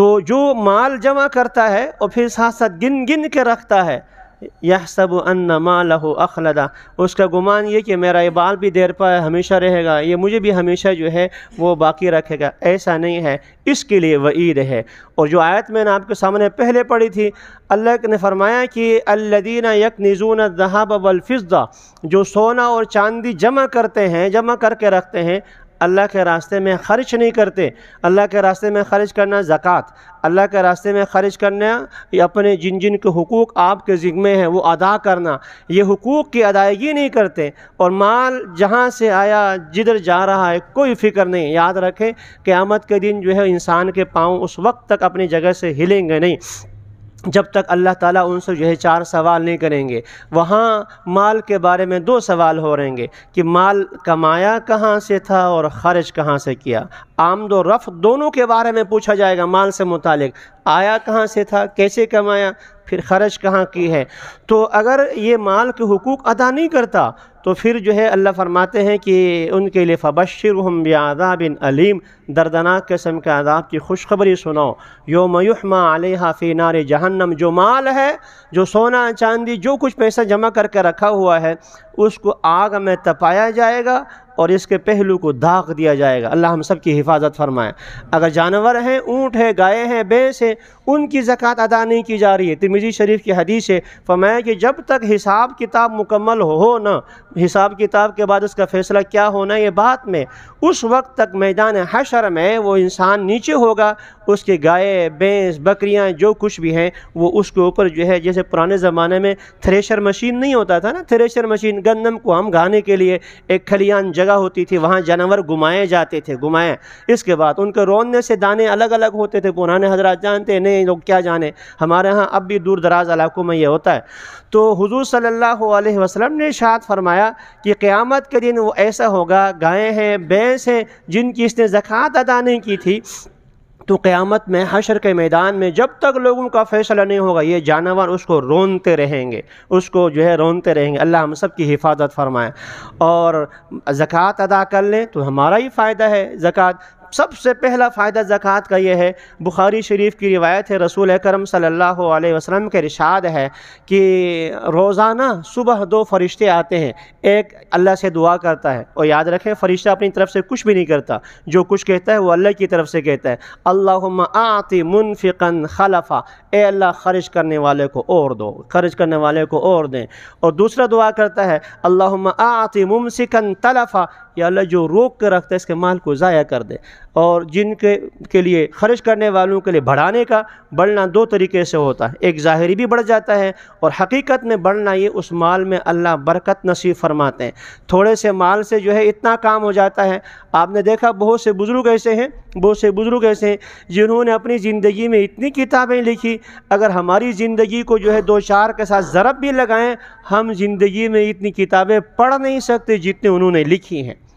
तो जो माल जमा करता है और फिर साथ साथ गिन गिन के रखता है यह सब अन माल हो अखलदा उसका गुमान ये कि मेरा ये बाल भी देर पर हमेशा रहेगा ये मुझे भी हमेशा जो है वो बाकी रखेगा ऐसा नहीं है इसके लिए वईद है और जो आयत मैंने आपके सामने पहले पढ़ी थी अल्लाह ने फरमाया कि अल्लदीन यक नज़ून दहाब वलफ़ा जो सोना और चांदी जमा करते हैं जमा करके रखते हैं अल्लाह के रास्ते में ख़र्च नहीं करते अल्लाह के रास्ते में ख़र्च करना ज़क़़त अल्लाह के रास्ते में ख़र्च करना अपने जिन जिन के हकूक़ आपके ज़िम्मे हैं वो अदा करना ये हकूक़ की अदायगी नहीं करते और माल जहाँ से आया जिधर जा रहा है कोई फ़िक्र नहीं याद रखें क़्यामत के दिन जो है इंसान के पाँव उस वक्त तक अपनी जगह से हिलेंगे नहीं जब तक अल्लाह ताला उनसे जो है चार सवाल नहीं करेंगे वहाँ माल के बारे में दो सवाल हो रहेंगे कि माल कमाया कहाँ से था और ख़र्च कहाँ से किया आमद रफ़ दोनों के बारे में पूछा जाएगा माल से मुतल आया कहाँ से था कैसे कमाया फिर खर्च कहाँ की है तो अगर ये माल के हकूक़ अदा नहीं करता तो फिर जो है अल्लाह फरमाते हैं कि उनके लिए फ़बशर हम बिन अलीम दर्दनाक कसम के आदाब की खुशखबरी सुनाओ योम युहमा हाफ़ी नार जहन्नम जो माल है जो सोना चांदी जो कुछ पैसा जमा करके रखा हुआ है उसको आग में तपाया जाएगा और इसके पहलू को दाग दिया जाएगा अल्लाह हम सब की हिफाजत फरमाए अगर जानवर हैं ऊँट है गाय हैं भैंस है उनकी ज़क़़त अदा नहीं की जा रही है तिरमिजी शरीफ की हदीस है फरमाया कि जब तक हिसाब किताब मुकम्मल हो, ना हिसाब किताब के बाद उसका फ़ैसला क्या होना ये बात में उस वक्त तक मैदान हशर में वो इंसान नीचे होगा उसके गाय भैंस बकरियाँ जो कुछ भी हैं वो उसके ऊपर जो है जैसे पुराने ज़माने में थ्रेशर मशीन नहीं होता था ना थ्रेशर मशीन गंदम को हम गाने के लिए एक खलियान जगह होती थी वहाँ जानवर घुमाए जाते थे घुमाए इसके बाद उनके रोनने से दाने अलग अलग होते थे पुराने हजरात जानते नहीं हैं लोग क्या जाने हमारे यहाँ अब भी दूर दराज इलाकों में ये होता है तो हुजूर सल्लल्लाहु अलैहि वसल्लम ने शाद फरमाया कि क़्यामत के दिन वो ऐसा होगा गायें हैं भैंस हैं जिनकी इसने ज़क़़त अदा नहीं की थी तो क़्यामत में हशर के मैदान में जब तक लोगों का फ़ैसला नहीं होगा ये जानवर उसको रोनते रहेंगे उसको जो है रोनते रहेंगे अल्लाह हम सब की हिफाजत फरमाए और ज़क़़त अदा कर लें तो हमारा ही फ़ायदा है ज़क़़त सबसे पहला फ़ायदा ज़क़़त का यह है बुखारी शरीफ की रिवायत है रसूल करम सल्लल्लाहु अलैहि वसल्लम के रिशाद है कि रोज़ाना सुबह दो फरिश्ते आते हैं एक अल्लाह से दुआ करता है और याद रखें फरिश्ता अपनी तरफ से कुछ भी नहीं करता जो कुछ कहता है वो अल्लाह की तरफ से कहता है अल्लाह आति मुनफ़िकन खलफ़ा ए अल्लाह खर्च करने वाले को और दो खर्च करने वाले को और दें और दूसरा दुआ करता है अल्लाह आति मुमसिकन तलफ़ा या अल्लाह जो रोक कर रखता है इसके माल को ज़ाया कर दे और जिनके के लिए खर्च करने वालों के लिए बढ़ाने का बढ़ना दो तरीके से होता है एक ज़ाहरी भी बढ़ जाता है और हकीकत में बढ़ना ये उस माल में अल्लाह बरकत नसीब फरमाते हैं थोड़े से माल से जो है इतना काम हो जाता है आपने देखा बहुत से बुज़ुर्ग ऐसे हैं बहुत से बुज़ुर्ग ऐसे हैं जिन्होंने अपनी ज़िंदगी में इतनी किताबें लिखी अगर हमारी ज़िंदगी को जो है दो चार के साथ ज़रब भी लगाएँ हम ज़िंदगी में इतनी किताबें पढ़ नहीं सकते जितनी उन्होंने लिखी हैं